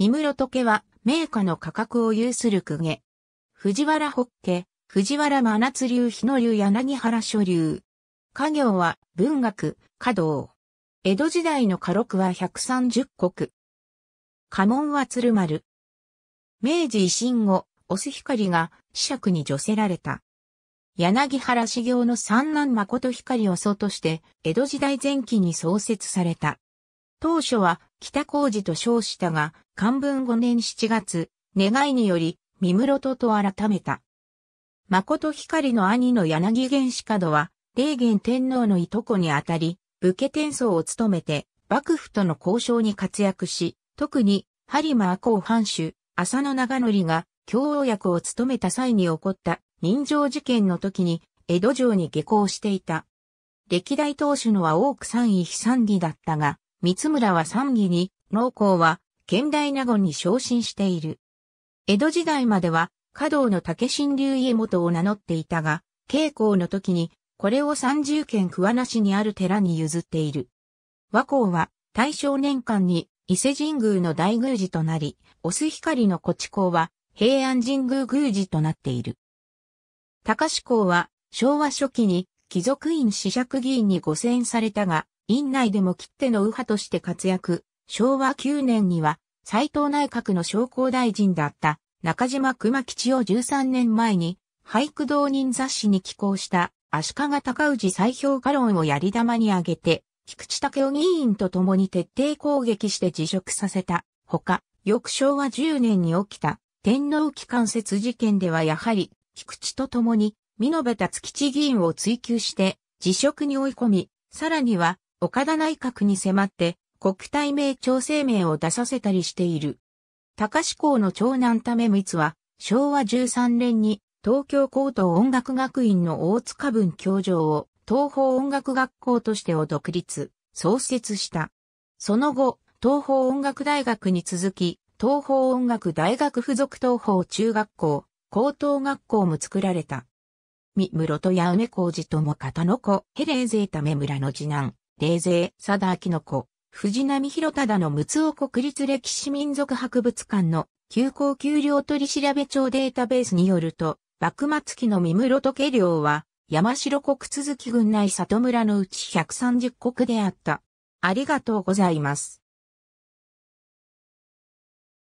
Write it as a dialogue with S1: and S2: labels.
S1: 三室戸家は、名家の価格を有する公家。藤原北家、藤原真夏流日野流柳原書流。家業は、文学、華道。江戸時代の家禄は130国。家紋は鶴丸。明治維新後、オス光が、子爵に除せられた。柳原修行の三男誠光を祖として、江戸時代前期に創設された。当初は北工事と称したが、漢文5年7月、願いにより、三室戸と改めた。誠光の兄の柳原師門は、霊元天皇のいとこにあたり、武家天僧を務めて、幕府との交渉に活躍し、特に、播磨赤穂藩主、浅野長則が、京王役を務めた際に起こった人情事件の時に、江戸城に下校していた。歴代当主のは多く三位非三義だったが、三村は三義に、農耕は県大納言に昇進している。江戸時代までは、華道の竹新流家元を名乗っていたが、稽古の時に、これを三十県桑名市にある寺に譲っている。和光は、大正年間に伊勢神宮の大宮寺となり、オス光の古地公は平安神宮宮寺となっている。高志校は昭和初期に貴族院子爵議員に誤選されたが、院内でも切手の右派として活躍、昭和9年には、斎藤内閣の商工大臣だった中島熊吉を13年前に、俳句同人雑誌に寄稿した足利高氏再評価論をやり玉に挙げて、菊池武雄議員と共に徹底攻撃して辞職させた。ほか、翌昭和10年に起きた天皇機関説事件ではやはり、菊池と共に、美延達吉議員を追及して、辞職に追い込み、さらには、岡田内閣に迫って、国体名調整名を出させたりしている。高志校の長男為光は、昭和13年に東京高等音楽学院の大塚文教授を東方音楽学校としてを独立、創設した。その後、東方音楽大学に続き、東方音楽大学附属東方中学校、高等学校も作られた。三室戸や梅孝路とも方の子、ヘレーゼータメ村の次男、レーゼー貞明の子、藤波広忠の陸奥国立歴史民族博物館の休校給料取調べ帳データベースによると、幕末期の三室戸家領は、山城国続き郡内里村のうち130国であった。ありがとうございます。